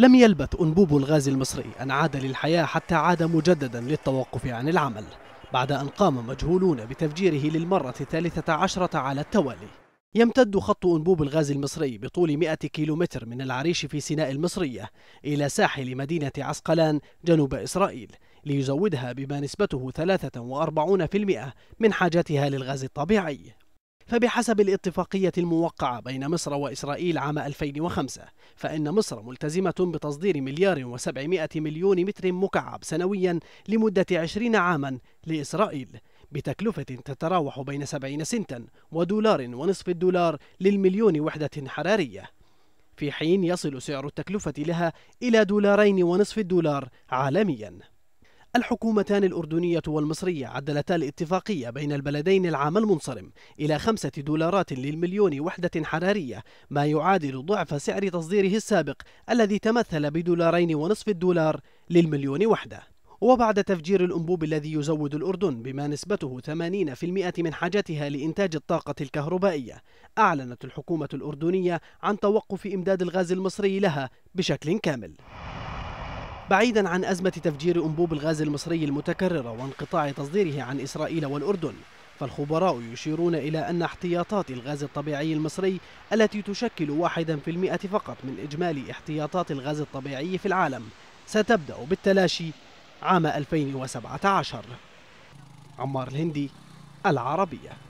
لم يلبث أنبوب الغاز المصري أن عاد للحياة حتى عاد مجددا للتوقف عن العمل بعد أن قام مجهولون بتفجيره للمرة الثالثة عشرة على التوالي يمتد خط أنبوب الغاز المصري بطول 100 كيلومتر من العريش في سيناء المصرية إلى ساحل مدينة عسقلان جنوب إسرائيل ليزودها بما نسبته 43% من حاجتها للغاز الطبيعي فبحسب الاتفاقية الموقعة بين مصر وإسرائيل عام 2005 فإن مصر ملتزمة بتصدير مليار و700 مليون متر مكعب سنويا لمدة 20 عاما لإسرائيل بتكلفة تتراوح بين 70 سنتا ودولار ونصف الدولار للمليون وحدة حرارية في حين يصل سعر التكلفة لها إلى دولارين ونصف الدولار عالمياً الحكومتان الأردنية والمصرية عدلتا الاتفاقية بين البلدين العام المنصرم إلى خمسة دولارات للمليون وحدة حرارية ما يعادل ضعف سعر تصديره السابق الذي تمثل بدولارين ونصف الدولار للمليون وحدة وبعد تفجير الأنبوب الذي يزود الأردن بما نسبته 80% من حاجتها لإنتاج الطاقة الكهربائية أعلنت الحكومة الأردنية عن توقف إمداد الغاز المصري لها بشكل كامل بعيدا عن أزمة تفجير أنبوب الغاز المصري المتكررة وانقطاع تصديره عن إسرائيل والأردن فالخبراء يشيرون إلى أن احتياطات الغاز الطبيعي المصري التي تشكل 1% فقط من إجمالي احتياطات الغاز الطبيعي في العالم ستبدأ بالتلاشي عام 2017 عمار الهندي العربية